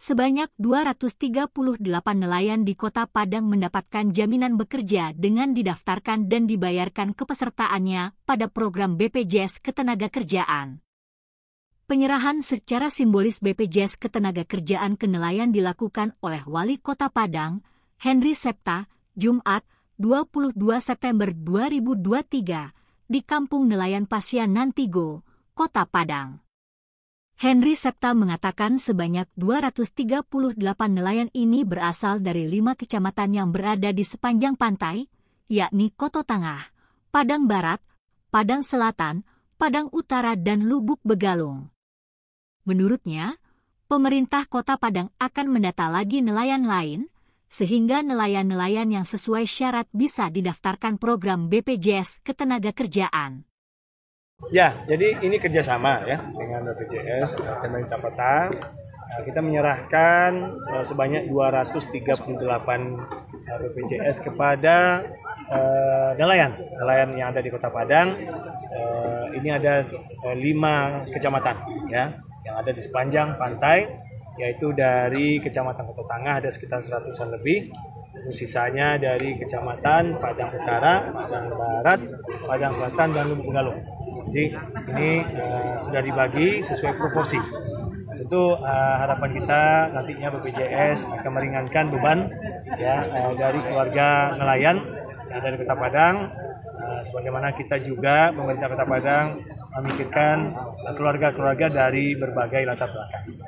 sebanyak 238 nelayan di kota Padang mendapatkan jaminan bekerja dengan didaftarkan dan dibayarkan kepesertaannya pada program BPJS Ketenagakerjaan. Penyerahan secara simbolis BPJS Ketenagakerjaan ke nelayan dilakukan oleh Wali Kota Padang, Henry Septa, Jumat, 22 September 2023, di Kampung Nelayan Pasian Nantigo, Kota Padang. Henry Septa mengatakan sebanyak 238 nelayan ini berasal dari lima kecamatan yang berada di sepanjang pantai, yakni Koto Tengah, Padang Barat, Padang Selatan, Padang Utara dan Lubuk Begalung. Menurutnya, pemerintah kota Padang akan mendata lagi nelayan lain, sehingga nelayan-nelayan yang sesuai syarat bisa didaftarkan program BPJS Ketenagakerjaan. Ya, jadi ini kerjasama ya dengan BPJS Kementerian kota. Nah, kita menyerahkan eh, sebanyak 238 eh, BPJS kepada eh, nelayan, nelayan yang ada di Kota Padang. Ini ada lima kecamatan ya yang ada di sepanjang pantai, yaitu dari kecamatan Kota Tangah ada sekitar seratusan lebih, sisanya dari kecamatan Padang Utara, Padang Barat, Padang Selatan, dan Lubuk Galung. Jadi ini uh, sudah dibagi sesuai proporsi. Tentu uh, harapan kita nantinya BPJS akan meringankan beban ya uh, dari keluarga nelayan ya, dari Kota Padang. Uh, sebagaimana kita juga pemerintah Kota Padang memikirkan keluarga-keluarga dari berbagai latar belakang.